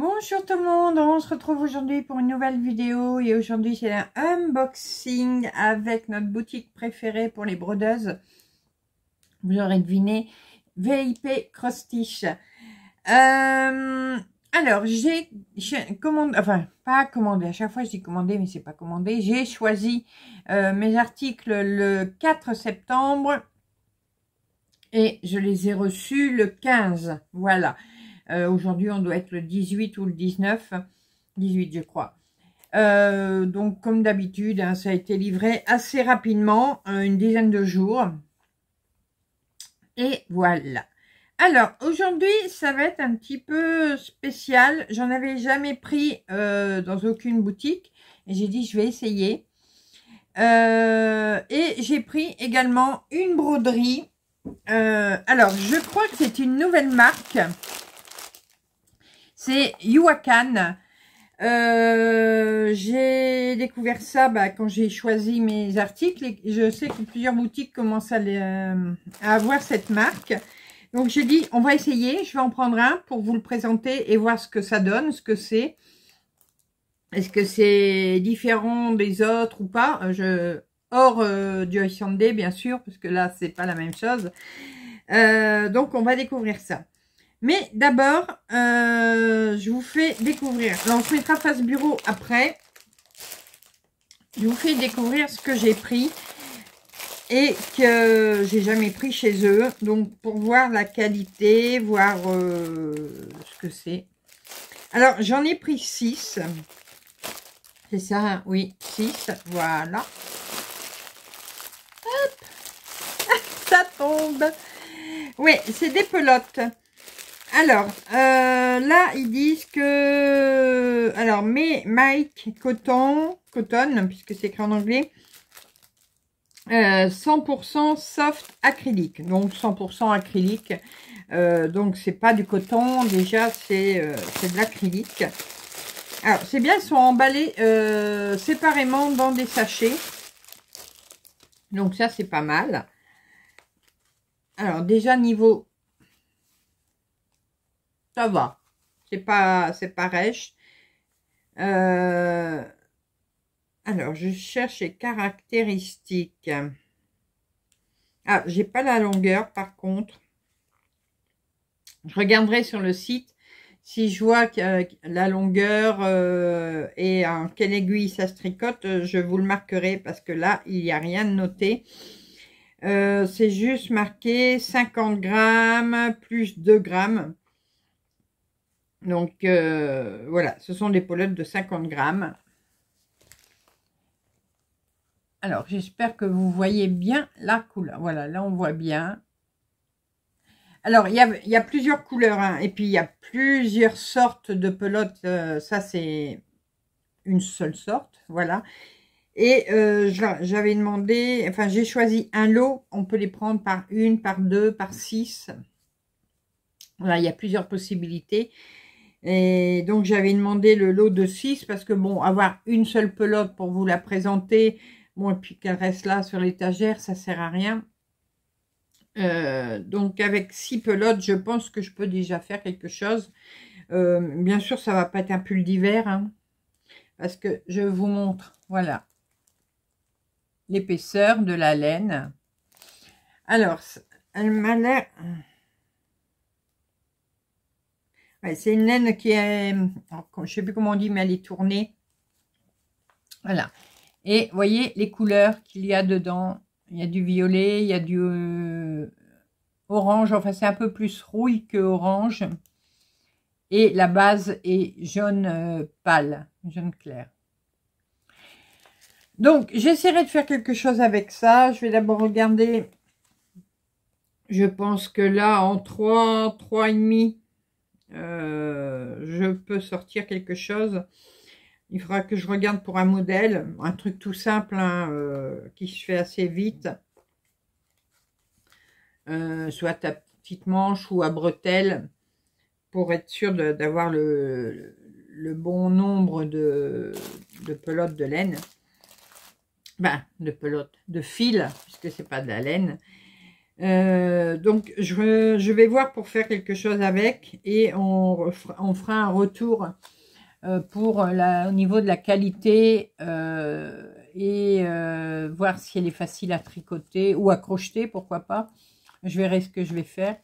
Bonjour tout le monde, on se retrouve aujourd'hui pour une nouvelle vidéo et aujourd'hui c'est un unboxing avec notre boutique préférée pour les brodeuses. Vous aurez deviné, VIP Cross euh, alors, j'ai commandé, enfin, pas commandé, à chaque fois je dis commandé, mais c'est pas commandé. J'ai choisi euh, mes articles le 4 septembre et je les ai reçus le 15, voilà. Euh, aujourd'hui, on doit être le 18 ou le 19. 18, je crois. Euh, donc, comme d'habitude, hein, ça a été livré assez rapidement, euh, une dizaine de jours. Et voilà. Alors, aujourd'hui, ça va être un petit peu spécial. J'en avais jamais pris dans aucune boutique. Et j'ai dit, je vais essayer. et j'ai pris également une broderie. alors, je crois que c'est une nouvelle marque. C'est Yuakan. Euh, j'ai découvert ça bah, quand j'ai choisi mes articles. Et je sais que plusieurs boutiques commencent euh, à, avoir cette marque. Donc j'ai dit, on va essayer. Je vais en prendre un pour vous le présenter et voir ce que ça donne, ce que c'est. Est-ce que c'est différent des autres ou pas euh, je... Hors du bien sûr, parce que là, c'est pas la même chose. donc, on va découvrir ça. Mais d'abord, euh, je vous fais découvrir. Alors, on se mettra face bureau après. Je vous fais découvrir ce que j'ai pris et que j'ai jamais pris chez eux. Donc, pour voir la qualité, voir euh, ce que c'est. Alors, j'en ai pris 6. C'est ça, hein? oui, 6. Voilà. Hop Ça tombe Oui, c'est des pelotes. Alors, euh, là, ils disent que... Alors, mais Mike coton coton puisque c'est écrit en anglais, 100% euh, soft acrylique. Donc, 100% acrylique. Euh, donc, c'est pas du coton. Déjà, c'est euh, de l'acrylique. Alors, c'est bien, sont emballés séparément dans des sachets. Donc, ça, c'est pas mal. Alors, déjà, niveau va. C'est pas, c'est pareil. Euh, alors, je cherche les caractéristiques. Ah, j'ai pas la longueur, par contre. Je regarderai sur le site si je vois que euh, la longueur euh, et en quelle aiguille ça se tricote, je vous le marquerai parce que là, il n'y a rien de noté. c'est juste marqué 50 grammes plus 2 grammes. Donc, euh, voilà, ce sont des pelotes de 50 grammes. Alors, j'espère que vous voyez bien la couleur. Voilà, là, on voit bien. Alors, il y, a, plusieurs couleurs, hein, et puis il y a plusieurs sortes de pelotes. Euh, ça, c'est une seule sorte, voilà. Et euh, j'avais demandé, enfin, j'ai choisi un lot. On peut les prendre par une, par deux, par six. Voilà, il y a plusieurs possibilités. Et donc, j'avais demandé le lot de 6 parce que, bon, avoir une seule pelote pour vous la présenter, bon, et puis qu'elle reste là sur l'étagère, ça sert à rien. Euh, donc, avec 6 pelotes, je pense que je peux déjà faire quelque chose. Euh, bien sûr, ça va pas être un pull d'hiver, hein, parce que je vous montre, voilà, l'épaisseur de la laine. Alors, elle m'a l'air c'est une laine qui est, je ne sais plus comment on dit, mais elle est tournée. Voilà. Et vous voyez les couleurs qu'il y a dedans. Il y a du violet, il y a du euh, orange. Enfin, c'est un peu plus rouille que orange. Et la base est jaune euh, pâle, jaune clair. Donc, j'essaierai de faire quelque chose avec ça. Je vais d'abord regarder. Je pense que là, en 3, 3,5, euh, je peux sortir quelque chose. Il faudra que je regarde pour un modèle, un truc tout simple hein, euh, qui se fait assez vite. Euh, soit à petite manche ou à bretelle, pour être sûr d'avoir le, bon nombre de, pelotes de laine. Ben, de pelotes, de fil, puisque c'est pas de la laine. Euh, donc, je, vais voir pour faire quelque chose avec et on, fera un retour euh, pour la, au niveau de la qualité euh, et voir si elle est facile à tricoter ou à crocheter, pourquoi pas. Je verrai ce que je vais faire.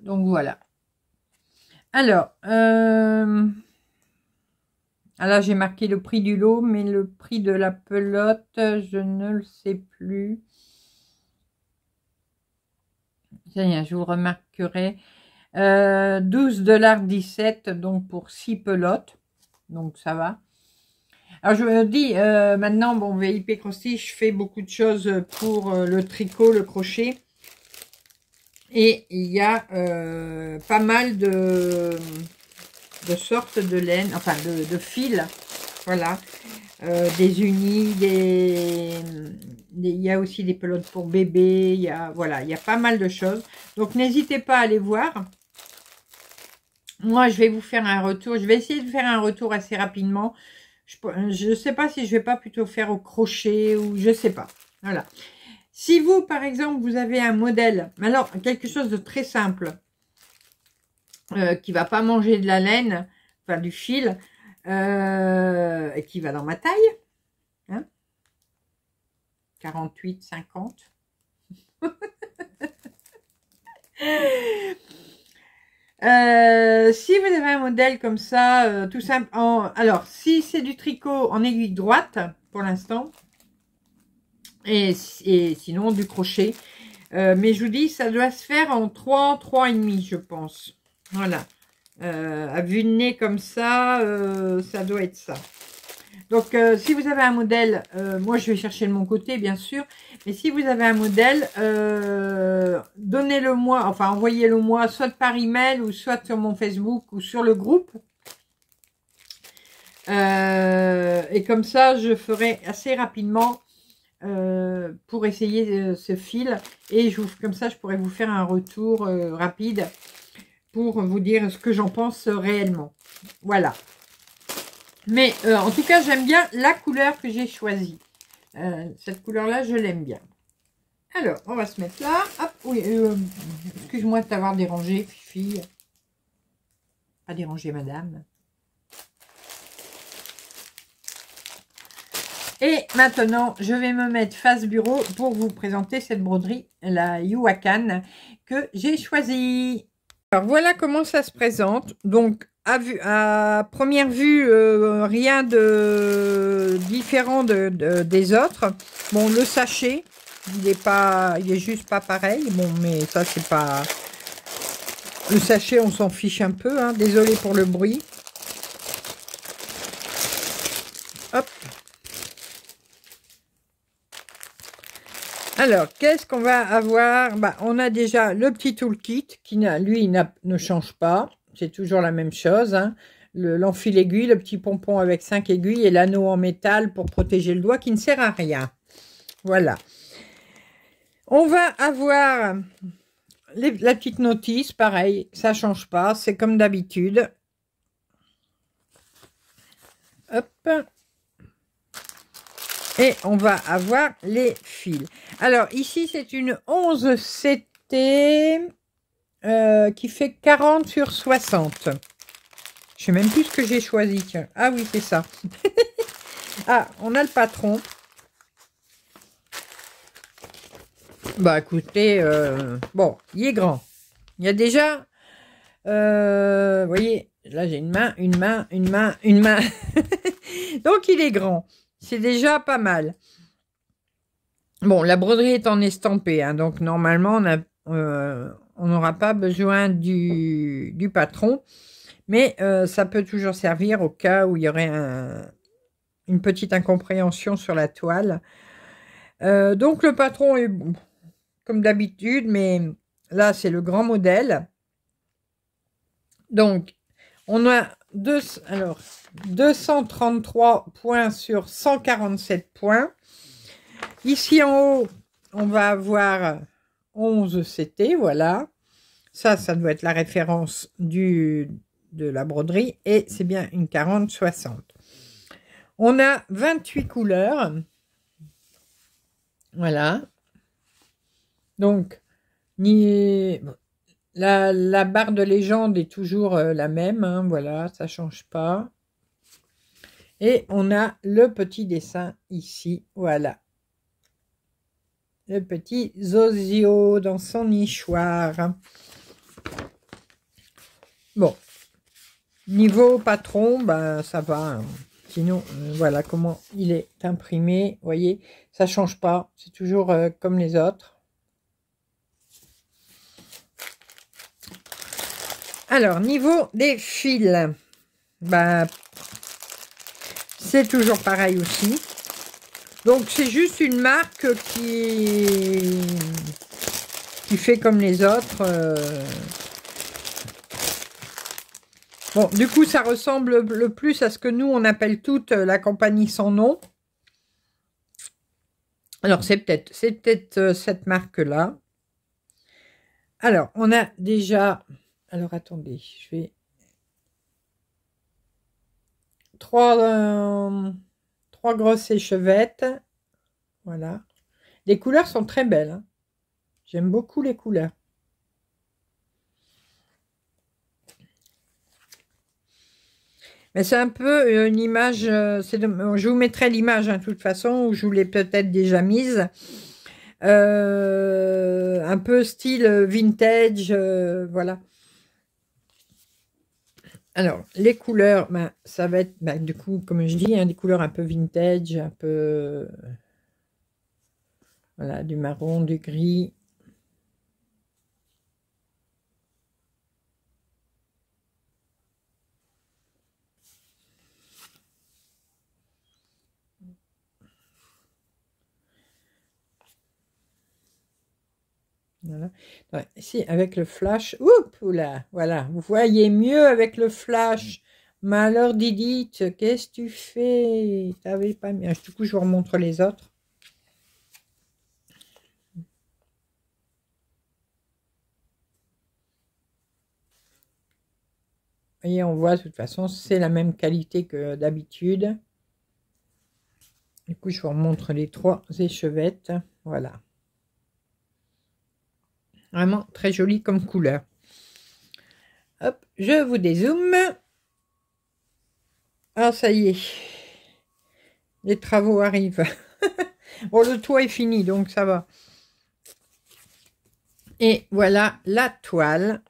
donc, voilà. Alors, alors ah j'ai marqué le prix du lot, mais le prix de la pelote, je ne le sais plus je vous remarquerai. Euh, 12,17$ donc pour six pelotes. Donc ça va. Alors je me dis, euh, maintenant, bon, VIP Crosti, je fais beaucoup de choses pour euh, le tricot, le crochet. Et il y a euh, pas mal de, de sortes de laine, enfin de, de fils. Voilà. Euh, des unis, des, il y a aussi des pelotes pour bébé, il y a, voilà, il y a pas mal de choses. Donc n'hésitez pas à aller voir. Moi, je vais vous faire un retour. Je vais essayer de faire un retour assez rapidement. Je ne sais pas si je vais pas plutôt faire au crochet ou je sais pas. Voilà. Si vous, par exemple, vous avez un modèle, alors quelque chose de très simple, euh, qui va pas manger de la laine, enfin du fil, euh, qui va dans ma taille. Hein 48, 50. Euh, si vous avez un modèle comme ça, euh, tout simple, alors si c'est du tricot en aiguille droite pour l'instant, et, sinon du crochet, euh, mais je vous dis, ça doit se faire en 3, 3,5 je pense. Voilà. Euh, à vue de nez comme ça, euh, ça doit être ça. Donc, euh, si vous avez un modèle, moi je vais chercher de mon côté, bien sûr, mais si vous avez un modèle, donnez-le moi, enfin envoyez-le moi, soit par email ou soit sur mon Facebook ou sur le groupe. et comme ça, je ferai assez rapidement pour essayer ce fil et je vous, comme ça, je pourrai vous faire un retour rapide vous dire ce que j'en pense euh, réellement. Voilà. Mais euh, en tout cas, j'aime bien la couleur que j'ai choisie. Euh, cette couleur-là, je l'aime bien. Alors, on va se mettre là. oui, excuse-moi de t'avoir dérangé, Fifi. à déranger madame. Et maintenant, je vais me mettre face bureau pour vous présenter cette broderie, la Yuakan, que j'ai choisie voilà comment ça se présente. Donc à, à première vue, euh, rien de différent des autres. Bon, le sachet, il n'est pas, il est juste pas pareil. Bon, mais ça c'est pas. Le sachet, on s'en fiche un peu. Hein. Désolé pour le bruit. Hop. Alors, qu'est-ce qu'on va avoir bah, On a déjà le petit toolkit qui, lui, ne change pas. C'est toujours la même chose. Hein. le L'enfil aiguille, le petit pompon avec cinq aiguilles et l'anneau en métal pour protéger le doigt qui ne sert à rien. Voilà. On va avoir la petite notice, pareil, ça change pas, c'est comme d'habitude. Hop. Et on va avoir les fils. Alors, ici, c'est une 11 CT euh, qui fait 40 sur 60. Je sais même plus ce que j'ai choisi. Ah oui, c'est ça. ah, on a le patron. Bah écoutez, euh, bon, il est grand. Il y a déjà, euh, vous voyez, là j'ai une main, une main, une main, une main. Donc il est grand. C'est déjà pas mal. Bon, la broderie est en estampé, hein, donc normalement, euh, on n'aura pas besoin du, patron. Mais euh, ça peut toujours servir au cas où il y aurait une petite incompréhension sur la toile. Euh, donc le patron est comme d'habitude, mais là c'est le grand modèle. Donc on a alors, 233 points sur 147 points. Ici en haut, on va avoir 11 CT, voilà. Ça, ça doit être la référence du, de la broderie. Et c'est bien une 40-60. On a 28 couleurs. Voilà. Donc, ni... La, barre de légende est toujours euh, la même, hein, voilà, ça change pas. Et on a le petit dessin ici, voilà. Le petit Zozio dans son nichoir. Bon, niveau patron, ben ça va. Hein. Sinon, euh, voilà comment il est imprimé, voyez, ça change pas, c'est toujours euh, comme les autres. Alors, niveau des fils, bah, c'est toujours pareil aussi. Donc, c'est juste une marque qui, qui fait comme les autres. Euh. Bon, du coup, ça ressemble le plus à ce que nous, on appelle toute euh, la compagnie sans nom. Alors, c'est peut-être peut, être euh, cette marque-là. Alors, on a déjà alors, attendez, je vais... Euh, trois, grosses échevettes. Voilà. Les couleurs sont très belles. Hein. J'aime beaucoup les couleurs. Mais c'est un peu une image, euh, euh, je vous mettrai l'image en hein, de toute façon, où je vous l'ai peut-être déjà mise. un peu style vintage, voilà. Alors, les couleurs, ben, ça va être, ben, du coup, comme je dis, hein, des couleurs un peu vintage, un peu... Voilà, du marron, du gris, avec le flash. Oups, là voilà, vous voyez mieux avec le flash. Malheur Didite, qu'est-ce que tu fais T'avais pas bien Du coup, je vous remontre les autres. voyez, on voit de toute façon, c'est la même qualité que d'habitude. Du coup, je vous remontre les trois échevettes. Voilà. Vraiment très joli comme couleur. Hop, je vous dézoome. Ah, ça y est. Les travaux arrivent. bon, le toit est fini, donc ça va. Et voilà la toile.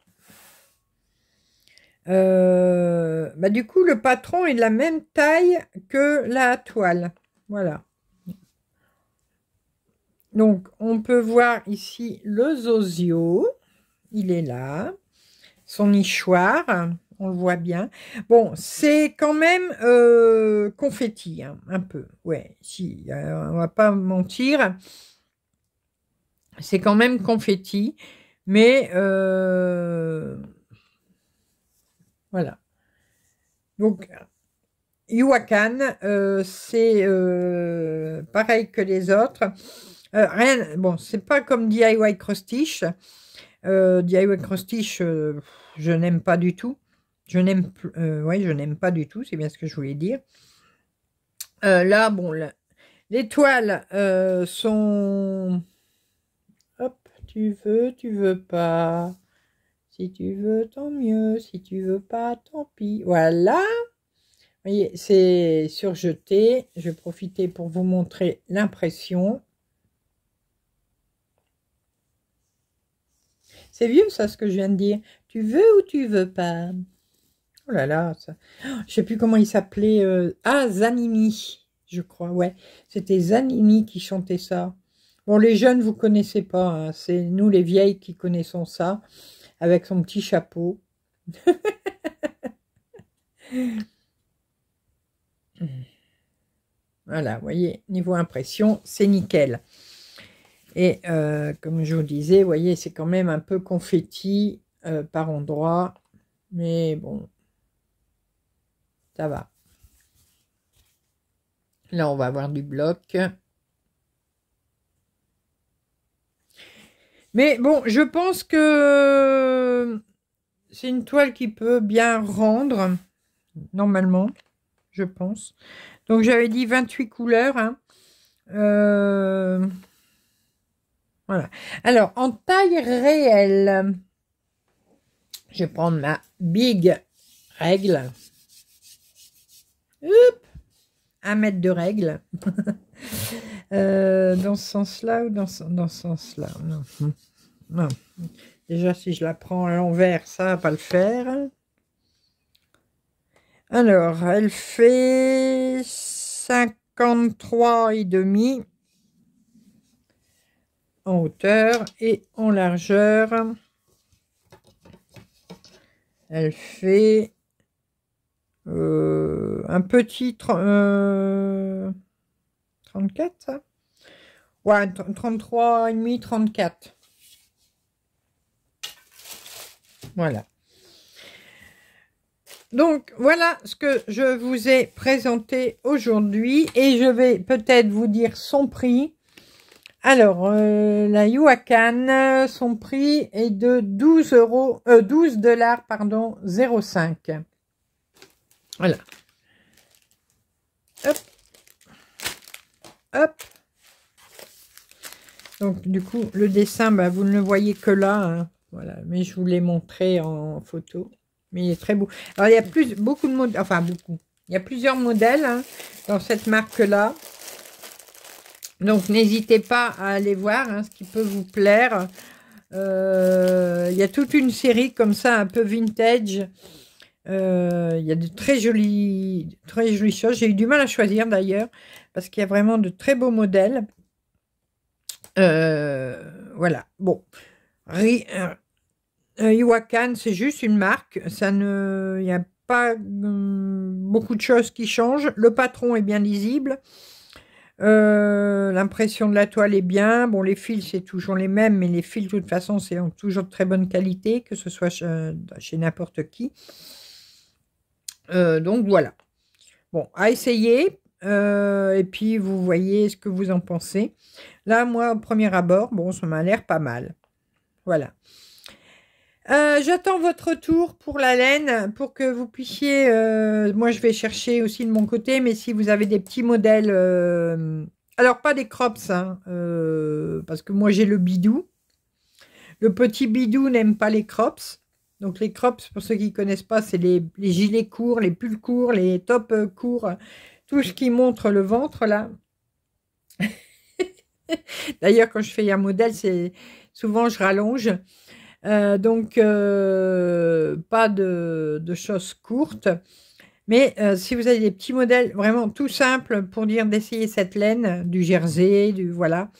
Euh, bah du coup, le patron est de la même taille que la toile. Voilà. Donc, on peut voir ici le zozio. Il est là. Son nichoir, on le voit bien. Bon, c'est quand même euh, confetti, hein, un peu. Ouais, si, euh, on va pas mentir. C'est quand même confetti, mais euh, voilà. Donc, Iwakan, c'est pareil que les autres. Euh, rien, bon, c'est pas comme DIY cross euh, DIY cross euh, je n'aime pas du tout. Je n'aime, ouais, je n'aime pas du tout. C'est bien ce que je voulais dire. là, bon, les toiles sont. Hop, tu veux, tu veux pas. Si tu veux, tant mieux. Si tu veux pas, tant pis. Voilà. Vous voyez, c'est surjeté. Je vais profiter pour vous montrer l'impression. C'est vieux, ça, ce que je viens de dire. Tu veux ou tu veux pas Oh là là, ça... Oh, je sais plus comment il s'appelait. Euh, ah, Zanini, je crois, ouais. C'était Zanini qui chantait ça. Bon, les jeunes, vous connaissez pas. Hein. C'est nous, les vieilles, qui connaissons ça, avec son petit chapeau. voilà, vous voyez, niveau impression, c'est nickel. Et euh, comme je vous disais, vous voyez, c'est quand même un peu confetti euh, par endroit. Mais bon, ça va. Là, on va avoir du bloc. Mais bon, je pense que c'est une toile qui peut bien rendre, normalement, je pense. Donc, j'avais dit 28 couleurs. Hein. Euh... Voilà. Alors, en taille réelle, je vais prendre ma big règle. un mètre de règle. Euh, dans ce sens-là ou dans ce, dans ce sens-là non. Déjà, si je la prends à l'envers, ça va pas le faire. Alors, elle fait 53 et demi hauteur et en largeur. Elle fait euh, un petit 34 34, 33 et demi 34. Voilà. Donc, voilà ce que je vous ai présenté aujourd'hui. Et je vais peut-être vous dire son prix. Alors, euh, la Yuacan, euh, son prix est de 12 euros, 12 euh, dollars, pardon, 0,5. Voilà. Hop. Hop. Donc, du coup, le dessin, bah, vous ne voyez que là. Hein. Voilà, mais je vous l'ai montré en photo. Mais il est très beau. Alors, il y a plus, beaucoup de modèles, enfin, beaucoup. Il y a plusieurs modèles hein, dans cette marque-là. Donc, n'hésitez pas à aller voir hein, ce qui peut vous plaire. Euh, il y a toute une série comme ça, un peu vintage. Euh, il y a de très jolies, très jolies choses. J'ai eu du mal à choisir d'ailleurs, parce qu'il y a vraiment de très beaux modèles. Euh, voilà, bon. Iwakan, c'est juste une marque. Ça il n'y a pas hum, beaucoup de choses qui changent. Le patron est bien lisible. Euh, l'impression de la toile est bien. Bon, les fils, c'est toujours les mêmes, mais les fils, de toute façon, c'est toujours de très bonne qualité, que ce soit chez, n'importe qui. Euh, donc, voilà. Bon, à essayer. Euh, et puis, vous voyez ce que vous en pensez. Là, moi, au premier abord, bon, ça m'a l'air pas mal. Voilà. Euh, j'attends votre tour pour la laine, pour que vous puissiez... Euh, moi, je vais chercher aussi de mon côté, mais si vous avez des petits modèles... Euh, alors, pas des crops, hein, parce que moi, j'ai le bidou. Le petit bidou n'aime pas les crops. Donc, les crops, pour ceux qui ne connaissent pas, c'est les, les, gilets courts, les pulls courts, les tops courts, tout ce qui montre le ventre, là. D'ailleurs, quand je fais un modèle, c'est souvent, je rallonge. Euh, donc, euh, pas de, choses courtes. Mais euh, si vous avez des petits modèles vraiment tout simples pour dire d'essayer cette laine, du jersey, du voilà,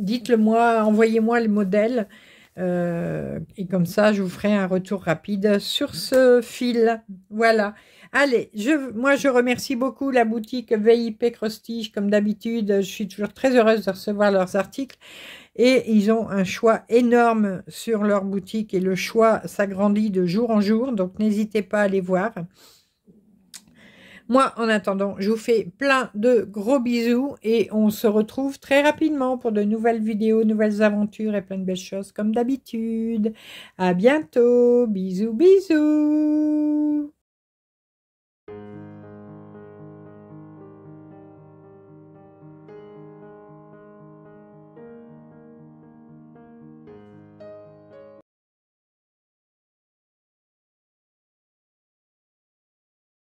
dites-le moi, envoyez-moi les modèles. et comme ça, je vous ferai un retour rapide sur ce fil. Voilà. Allez, moi je remercie beaucoup la boutique VIP Crostige, comme d'habitude. Je suis toujours très heureuse de recevoir leurs articles et ils ont un choix énorme sur leur boutique et le choix s'agrandit de jour en jour, donc n'hésitez pas à les voir. Moi, en attendant, je vous fais plein de gros bisous et on se retrouve très rapidement pour de nouvelles vidéos, nouvelles aventures et plein de belles choses comme d'habitude. À bientôt, bisous, bisous